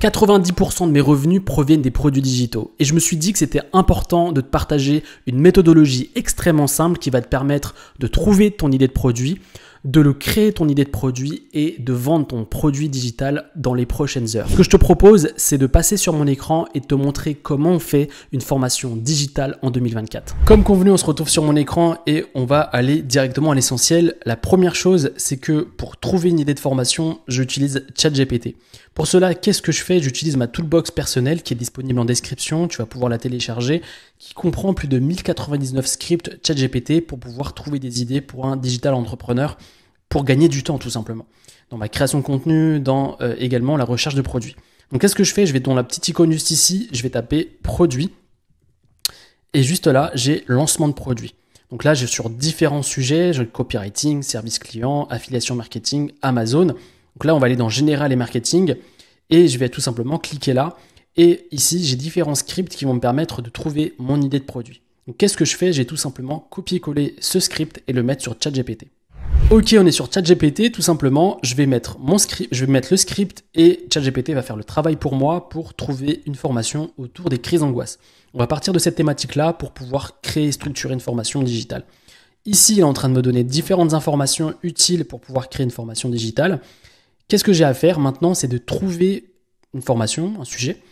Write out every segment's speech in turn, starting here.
90% de mes revenus proviennent des produits digitaux et je me suis dit que c'était important de te partager une méthodologie extrêmement simple qui va te permettre de trouver ton idée de produit, de le créer ton idée de produit et de vendre ton produit digital dans les prochaines heures. Ce que je te propose, c'est de passer sur mon écran et de te montrer comment on fait une formation digitale en 2024. Comme convenu, on se retrouve sur mon écran et on va aller directement à l'essentiel. La première chose, c'est que pour trouver une idée de formation, j'utilise ChatGPT. Pour cela, qu'est-ce que je fais J'utilise ma toolbox personnelle qui est disponible en description, tu vas pouvoir la télécharger, qui comprend plus de 1099 scripts ChatGPT pour pouvoir trouver des idées pour un digital entrepreneur pour gagner du temps tout simplement, dans ma création de contenu, dans euh, également la recherche de produits. Donc qu'est-ce que je fais Je vais dans la petite icône juste ici, je vais taper produit et juste là j'ai lancement de produits. Donc là j'ai sur différents sujets, j'ai copywriting, service client, affiliation marketing, Amazon. Donc là on va aller dans général et marketing et je vais tout simplement cliquer là et ici j'ai différents scripts qui vont me permettre de trouver mon idée de produit. Donc qu'est-ce que je fais J'ai tout simplement copier-coller ce script et le mettre sur ChatGPT. Ok, on est sur ChatGPT, tout simplement, je vais mettre mon script, je vais mettre le script et ChatGPT va faire le travail pour moi pour trouver une formation autour des crises d'angoisse. On va partir de cette thématique-là pour pouvoir créer et structurer une formation digitale. Ici, il est en train de me donner différentes informations utiles pour pouvoir créer une formation digitale. Qu'est-ce que j'ai à faire maintenant C'est de trouver une formation, un sujet,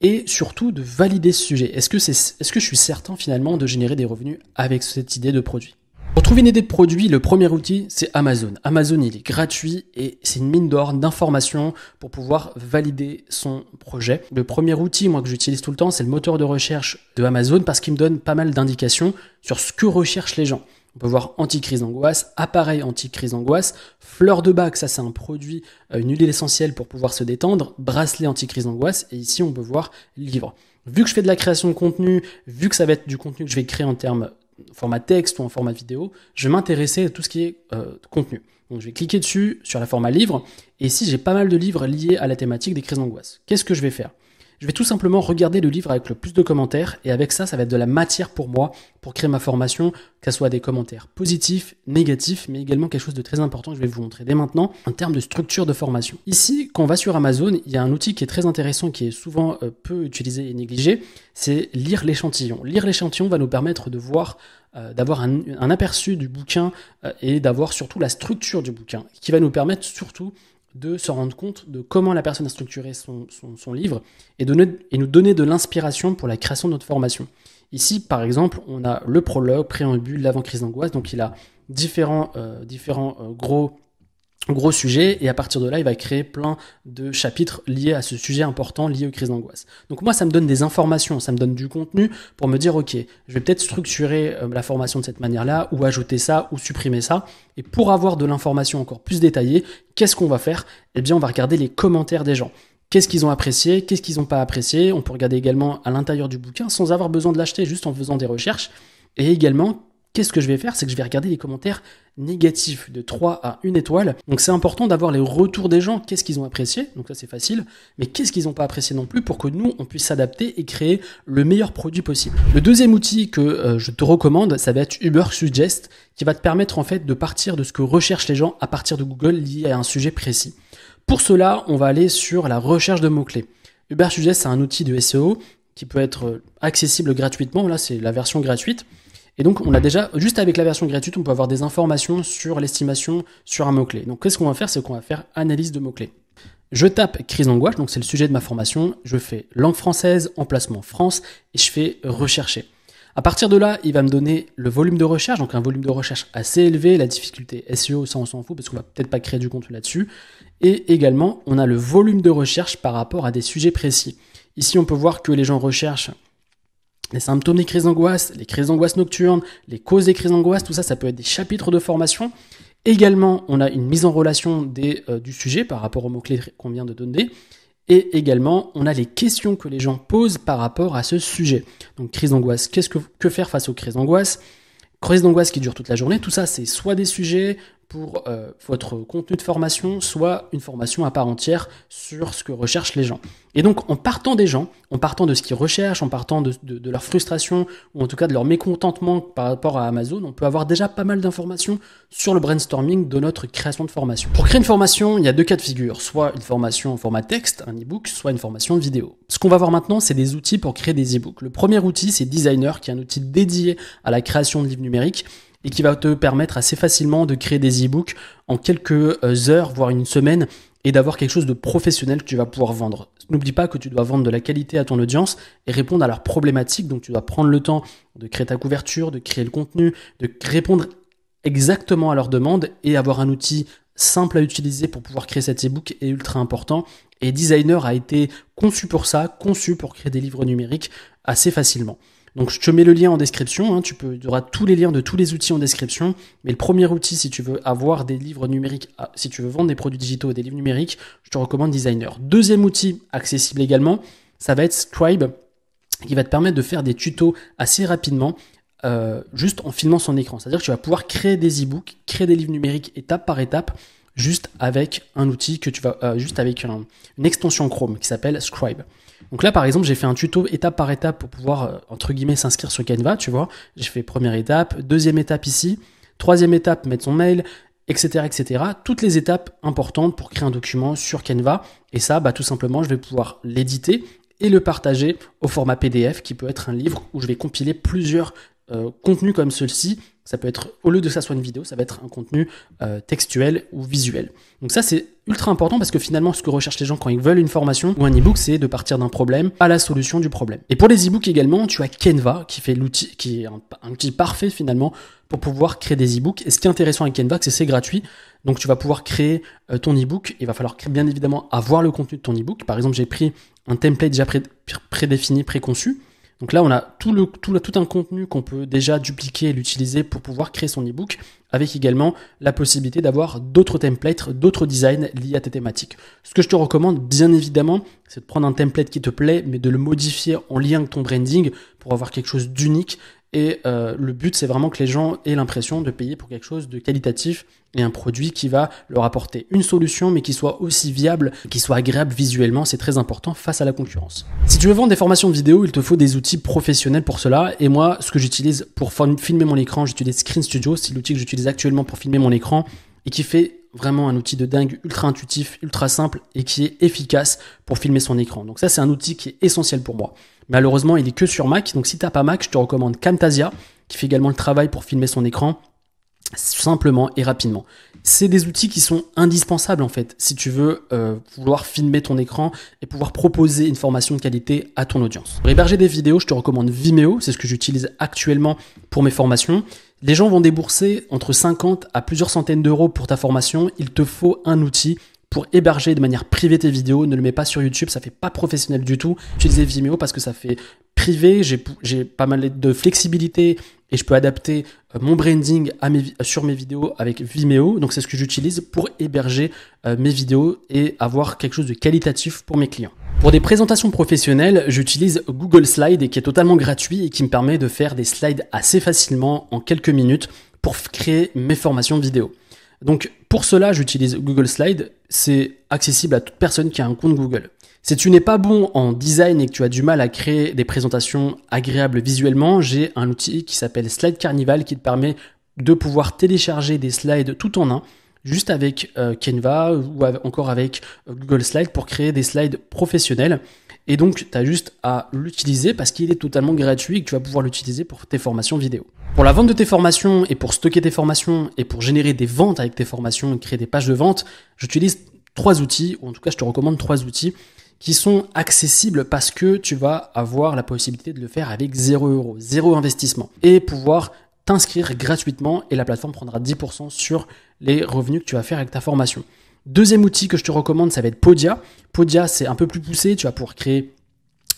et surtout de valider ce sujet. que, est, ce que je suis certain finalement de générer des revenus avec cette idée de produit pour trouver une idée de produit, le premier outil, c'est Amazon. Amazon, il est gratuit et c'est une mine d'or d'informations pour pouvoir valider son projet. Le premier outil, moi, que j'utilise tout le temps, c'est le moteur de recherche de Amazon parce qu'il me donne pas mal d'indications sur ce que recherchent les gens. On peut voir anti-crise d'angoisse, appareil anti-crise d'angoisse, fleur de bac, ça c'est un produit, euh, une huile essentielle pour pouvoir se détendre, bracelet anti-crise d'angoisse, et ici on peut voir livre. Vu que je fais de la création de contenu, vu que ça va être du contenu que je vais créer en termes format texte ou en format vidéo, je vais m'intéresser à tout ce qui est euh, contenu. Donc je vais cliquer dessus sur la format livre, et si j'ai pas mal de livres liés à la thématique des crises d'angoisse. Qu'est-ce que je vais faire je vais tout simplement regarder le livre avec le plus de commentaires et avec ça, ça va être de la matière pour moi pour créer ma formation, que ce soit des commentaires positifs, négatifs, mais également quelque chose de très important que je vais vous montrer dès maintenant en termes de structure de formation. Ici, quand on va sur Amazon, il y a un outil qui est très intéressant, qui est souvent euh, peu utilisé et négligé, c'est lire l'échantillon. Lire l'échantillon va nous permettre de voir euh, d'avoir un, un, aperçu du bouquin euh, et d'avoir surtout la structure du bouquin, qui va nous permettre surtout de se rendre compte de comment la personne a structuré son, livre et, et nous donner de l'inspiration pour la création de notre formation. Ici, par exemple, on a le prologue, préambule, l'avant-crise d'angoisse, donc il a différents, euh, différents euh, gros gros sujet et à partir de là il va créer plein de chapitres liés à ce sujet important lié aux crises d'angoisse. Donc moi ça me donne des informations, ça me donne du contenu pour me dire ok je vais peut-être structurer euh, la formation de cette manière là ou ajouter ça ou supprimer ça et pour avoir de l'information encore plus détaillée qu'est-ce qu'on va faire Eh bien on va regarder les commentaires des gens. Qu'est-ce qu'ils ont apprécié, qu'est-ce qu'ils n'ont pas apprécié. On peut regarder également à l'intérieur du bouquin sans avoir besoin de l'acheter, juste en faisant des recherches. Et également, qu'est-ce que je vais faire C'est que je vais regarder les commentaires négatifs de 3 à 1 étoile. Donc c'est important d'avoir les retours des gens, qu'est-ce qu'ils ont apprécié, donc ça c'est facile, mais qu'est-ce qu'ils n'ont pas apprécié non plus pour que nous on puisse s'adapter et créer le meilleur produit possible. Le deuxième outil que euh, je te recommande, ça va être Uber Suggest, qui va te permettre en fait de partir de ce que recherchent les gens à partir de Google lié à un sujet précis. Pour cela, on va aller sur la recherche de mots-clés. Uber Suggest, c'est un outil de SEO qui peut être accessible gratuitement, là c'est la version gratuite. Et donc, on a déjà, juste avec la version gratuite, on peut avoir des informations sur l'estimation sur un mot-clé. Donc, qu'est-ce qu'on va faire C'est qu'on va faire analyse de mots-clés. Je tape crise d'angoisse, donc c'est le sujet de ma formation. Je fais langue française, emplacement France, et je fais rechercher. À partir de là, il va me donner le volume de recherche, donc un volume de recherche assez élevé, la difficulté SEO, ça on s'en fout parce qu'on va peut-être pas créer du contenu là-dessus. Et également, on a le volume de recherche par rapport à des sujets précis. Ici, on peut voir que les gens recherchent les symptômes des crises d'angoisse, les crises d'angoisse nocturnes, les causes des crises d'angoisse, tout ça, ça peut être des chapitres de formation. Également, on a une mise en relation des, euh, du sujet par rapport aux mots-clés qu'on vient de donner. Et également, on a les questions que les gens posent par rapport à ce sujet. Donc, crise d'angoisse, qu'est-ce que, que faire face aux crises d'angoisse Crise d'angoisse qui dure toute la journée, tout ça, c'est soit des sujets, pour euh, votre contenu de formation soit une formation à part entière sur ce que recherchent les gens. Et donc en partant des gens, en partant de ce qu'ils recherchent, en partant de, de, leur frustration ou en tout cas de leur mécontentement par rapport à Amazon, on peut avoir déjà pas mal d'informations sur le brainstorming de notre création de formation. Pour créer une formation, il y a deux cas de figure, soit une formation en format texte, un e-book, soit une formation vidéo. Ce qu'on va voir maintenant, c'est des outils pour créer des e-books. Le premier outil, c'est Designer, qui est un outil dédié à la création de livres numériques et qui va te permettre assez facilement de créer des e-books en quelques euh, heures, voire une semaine, et d'avoir quelque chose de professionnel que tu vas pouvoir vendre. N'oublie pas que tu dois vendre de la qualité à ton audience et répondre à leurs problématiques, donc tu dois prendre le temps de créer ta couverture, de créer le contenu, de répondre exactement à leurs demandes et avoir un outil simple à utiliser pour pouvoir créer cet e-book est ultra important. Et Designer a été conçu pour ça, conçu pour créer des livres numériques assez facilement. Donc je te mets le lien en description, hein. tu peux, tous les liens de tous les outils en description, mais le premier outil si tu veux avoir des livres numériques, ah, si tu veux vendre des produits digitaux et des livres numériques, je te recommande Designer. Deuxième outil accessible également, ça va être Scribe, qui va te permettre de faire des tutos assez rapidement euh, juste en filmant son écran. C'est-à-dire que tu vas pouvoir créer des e-books, créer des livres numériques étape par étape, juste avec un outil que tu vas, euh, juste avec une extension Chrome qui s'appelle Scribe. Donc là, par exemple, j'ai fait un tuto étape par étape pour pouvoir, euh, entre guillemets, s'inscrire sur Canva, tu vois. J'ai fait première étape, deuxième étape ici, troisième étape, mettre son mail, etc., etc. Toutes les étapes importantes pour créer un document sur Canva. Et ça, bah, tout simplement, je vais pouvoir l'éditer et le partager au format PDF qui peut être un livre où je vais compiler plusieurs euh, contenus comme celui-ci, ça peut être, au lieu de ça soit une vidéo, ça va être un contenu euh, textuel ou visuel. Donc ça, c'est ultra important parce que finalement, ce que recherchent les gens quand ils veulent une formation ou un e-book, c'est de partir d'un problème à la solution du problème. Et pour les e-books également, tu as Canva qui fait l'outil, qui est un, outil parfait finalement pour pouvoir créer des e-books. Et ce qui est intéressant avec Canva, c'est que c'est gratuit. Donc tu vas pouvoir créer euh, ton e-book. Il va falloir bien évidemment avoir le contenu de ton e-book. Par exemple, j'ai pris un template déjà prédéfini, préconçu. Donc là, on a tout, le, tout, tout un contenu qu'on peut déjà dupliquer et l'utiliser pour pouvoir créer son e-book, avec également la possibilité d'avoir d'autres templates, d'autres designs liés à tes thématiques. Ce que je te recommande, bien évidemment, c'est de prendre un template qui te plaît, mais de le modifier en lien avec ton branding pour avoir quelque chose d'unique et euh, le but, c'est vraiment que les gens aient l'impression de payer pour quelque chose de qualitatif et un produit qui va leur apporter une solution, mais qui soit aussi viable, qui soit agréable visuellement. C'est très important face à la concurrence. Si tu veux vendre des formations de vidéo, il te faut des outils professionnels pour cela. Et moi, ce que j'utilise pour filmer mon écran, j'utilise Screen Studio. C'est l'outil que j'utilise actuellement pour filmer mon écran et qui fait vraiment un outil de dingue, ultra intuitif, ultra simple et qui est efficace pour filmer son écran. Donc ça, c'est un outil qui est essentiel pour moi. Malheureusement, il est que sur Mac. Donc si t'as pas Mac, je te recommande Camtasia, qui fait également le travail pour filmer son écran simplement et rapidement c'est des outils qui sont indispensables en fait si tu veux euh, vouloir filmer ton écran et pouvoir proposer une formation de qualité à ton audience. Pour héberger des vidéos, je te recommande Vimeo, c'est ce que j'utilise actuellement pour mes formations. Les gens vont débourser entre 50 à plusieurs centaines d'euros pour ta formation, il te faut un outil pour héberger de manière privée tes vidéos, ne le mets pas sur YouTube, ça fait pas professionnel du tout. Utilisez Vimeo parce que ça fait privé, j'ai pas mal de flexibilité et je peux adapter euh, mon branding euh, sur mes vidéos avec Vimeo. Donc c'est ce que j'utilise pour héberger euh, mes vidéos et avoir quelque chose de qualitatif pour mes clients. Pour des présentations professionnelles, j'utilise Google Slide qui est totalement gratuit et qui me permet de faire des slides assez facilement en quelques minutes pour créer mes formations vidéo. Donc pour cela, j'utilise Google Slide. C'est accessible à toute personne qui a un compte Google. Si tu n'es pas bon en design et que tu as du mal à créer des présentations agréables visuellement, j'ai un outil qui s'appelle Slide Carnival qui te permet de pouvoir télécharger des slides tout en un juste avec euh, Canva ou encore avec euh, Google Slides pour créer des slides professionnels. Et donc, tu as juste à l'utiliser parce qu'il est totalement gratuit et que tu vas pouvoir l'utiliser pour tes formations vidéo. Pour la vente de tes formations et pour stocker tes formations et pour générer des ventes avec tes formations et créer des pages de vente, j'utilise trois outils, ou en tout cas, je te recommande trois outils qui sont accessibles parce que tu vas avoir la possibilité de le faire avec 0 euros, 0 investissement et pouvoir t'inscrire gratuitement et la plateforme prendra 10% sur les revenus que tu vas faire avec ta formation. Deuxième outil que je te recommande, ça va être Podia. Podia, c'est un peu plus poussé, tu vas pouvoir créer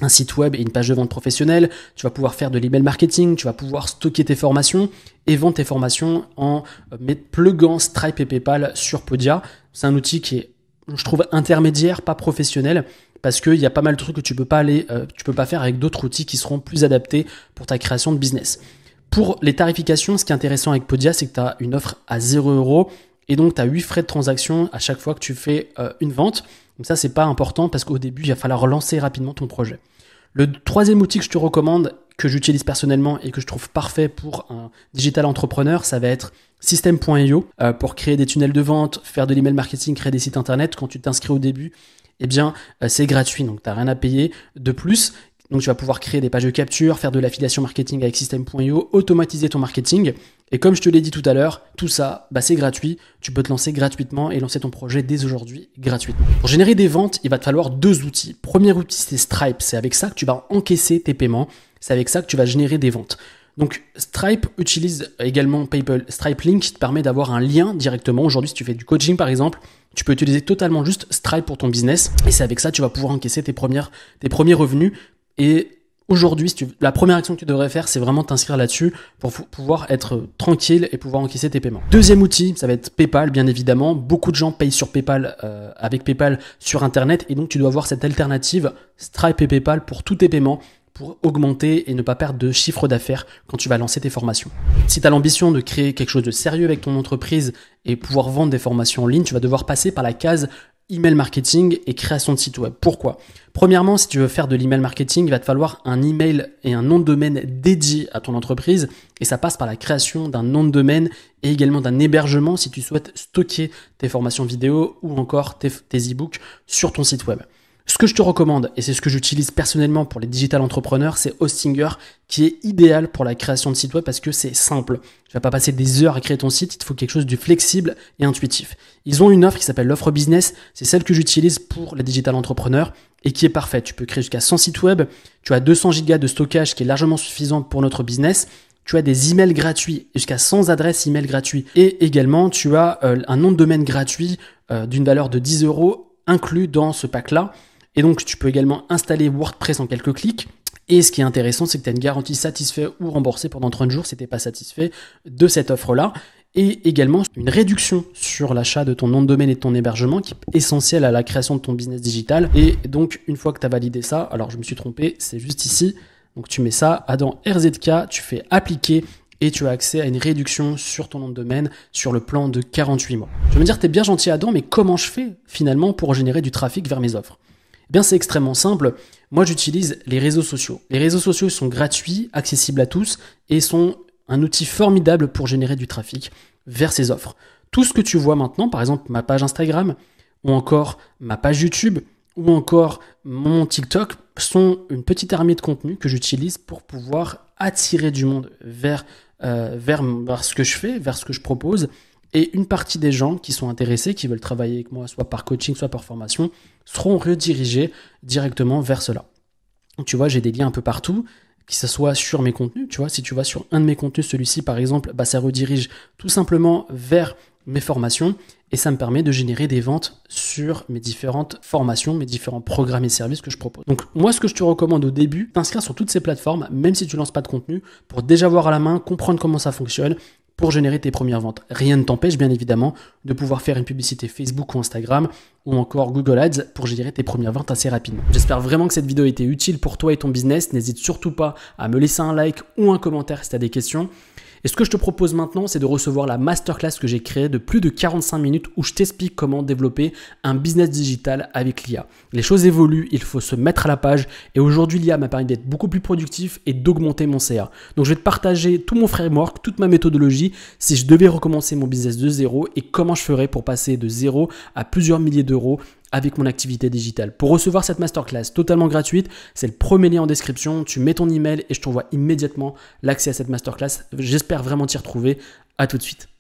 un site web et une page de vente professionnelle, tu vas pouvoir faire de l'email marketing, tu vas pouvoir stocker tes formations et vendre tes formations en euh, plugant Stripe et PayPal sur Podia. C'est un outil qui est, je trouve, intermédiaire, pas professionnel, parce qu'il y a pas mal de trucs que tu peux pas aller, euh, tu peux pas faire avec d'autres outils qui seront plus adaptés pour ta création de business. Pour les tarifications, ce qui est intéressant avec Podia, c'est que tu as une offre à 0 euros et donc tu as 8 frais de transaction à chaque fois que tu fais euh, une vente. Donc ça, c'est pas important parce qu'au début, il va falloir relancer rapidement ton projet. Le troisième outil que je te recommande, que j'utilise personnellement et que je trouve parfait pour un digital entrepreneur, ça va être system.io euh, pour créer des tunnels de vente, faire de l'email marketing, créer des sites internet. Quand tu t'inscris au début, eh bien, euh, c'est gratuit, donc t'as rien à payer de plus. Donc tu vas pouvoir créer des pages de capture, faire de l'affiliation marketing avec system.io, automatiser ton marketing. Et comme je te l'ai dit tout à l'heure, tout ça, bah, c'est gratuit. Tu peux te lancer gratuitement et lancer ton projet dès aujourd'hui gratuitement. Pour générer des ventes, il va te falloir deux outils. Premier outil, c'est Stripe. C'est avec ça que tu vas encaisser tes paiements. C'est avec ça que tu vas générer des ventes. Donc Stripe utilise également PayPal Stripe Link qui te permet d'avoir un lien directement. Aujourd'hui, si tu fais du coaching par exemple, tu peux utiliser totalement juste Stripe pour ton business et c'est avec ça tu vas pouvoir encaisser tes premières tes premiers revenus et Aujourd'hui, la première action que tu devrais faire, c'est vraiment t'inscrire là-dessus pour pouvoir être tranquille et pouvoir encaisser tes paiements. Deuxième outil, ça va être PayPal, bien évidemment. Beaucoup de gens payent sur PayPal, euh, avec PayPal sur Internet, et donc tu dois avoir cette alternative Stripe et PayPal pour tous tes paiements pour augmenter et ne pas perdre de chiffre d'affaires quand tu vas lancer tes formations. Si tu as l'ambition de créer quelque chose de sérieux avec ton entreprise et pouvoir vendre des formations en ligne, tu vas devoir passer par la case email marketing et création de site web. Pourquoi Premièrement, si tu veux faire de l'email marketing, il va te falloir un email et un nom de domaine dédié à ton entreprise et ça passe par la création d'un nom de domaine et également d'un hébergement si tu souhaites stocker tes formations vidéo ou encore tes, e-books sur ton site web. Ce que je te recommande, et c'est ce que j'utilise personnellement pour les digital entrepreneurs, c'est Hostinger, qui est idéal pour la création de sites web parce que c'est simple. Tu vas pas passer des heures à créer ton site, il te faut quelque chose de flexible et intuitif. Ils ont une offre qui s'appelle l'offre business, c'est celle que j'utilise pour les digital entrepreneurs et qui est parfaite. Tu peux créer jusqu'à 100 sites web, tu as 200 gigas de stockage qui est largement suffisant pour notre business tu as des emails gratuits, jusqu'à 100 adresses email gratuits. Et également, tu as euh, un nom de domaine gratuit euh, d'une valeur de 10 euros inclus dans ce pack-là. Et donc, tu peux également installer WordPress en quelques clics. Et ce qui est intéressant, c'est que tu as une garantie satisfait ou remboursée pendant 30 jours si tu n'es pas satisfait de cette offre-là. Et également une réduction sur l'achat de ton nom de domaine et de ton hébergement qui est essentiel à la création de ton business digital. Et donc, une fois que tu as validé ça, alors je me suis trompé, c'est juste ici. Donc, tu mets ça Adam RZK, tu fais appliquer et tu as accès à une réduction sur ton nom de domaine sur le plan de 48 mois. Je vais me dire, es bien gentil Adam, mais comment je fais finalement pour générer du trafic vers mes offres eh bien, c'est extrêmement simple. Moi, j'utilise les réseaux sociaux. Les réseaux sociaux sont gratuits, accessibles à tous et sont un outil formidable pour générer du trafic vers ces offres. Tout ce que tu vois maintenant, par exemple ma page Instagram ou encore ma page YouTube ou encore mon TikTok, sont une petite armée de contenus que j'utilise pour pouvoir attirer du monde vers, euh, vers ce que je fais, vers ce que je propose et une partie des gens qui sont intéressés, qui veulent travailler avec moi, soit par coaching, soit par formation, seront redirigés directement vers cela. Tu vois, j'ai des liens un peu partout, que ce soit sur mes contenus, tu vois, si tu vas sur un de mes contenus, celui-ci par exemple, bah, ça redirige tout simplement vers mes formations et ça me permet de générer des ventes sur mes différentes formations, mes différents programmes et services que je propose. Donc moi ce que je te recommande au début, t'inscrire sur toutes ces plateformes, même si tu lances pas de contenu, pour déjà voir à la main, comprendre comment ça fonctionne, pour générer tes premières ventes. Rien ne t'empêche bien évidemment de pouvoir faire une publicité Facebook ou Instagram ou encore Google Ads pour générer tes premières ventes assez rapidement. J'espère vraiment que cette vidéo a été utile pour toi et ton business. N'hésite surtout pas à me laisser un like ou un commentaire si tu as des questions. Et ce que je te propose maintenant, c'est de recevoir la masterclass que j'ai créée de plus de 45 minutes où je t'explique comment développer un business digital avec l'IA. Les choses évoluent, il faut se mettre à la page et aujourd'hui l'IA m'a permis d'être beaucoup plus productif et d'augmenter mon CA. Donc je vais te partager tout mon framework, toute ma méthodologie, si je devais recommencer mon business de zéro et comment je ferais pour passer de zéro à plusieurs milliers d'euros avec mon activité digitale. Pour recevoir cette masterclass totalement gratuite, c'est le premier lien en description, tu mets ton email et je t'envoie immédiatement l'accès à cette masterclass. J'espère vraiment t'y retrouver. À tout de suite.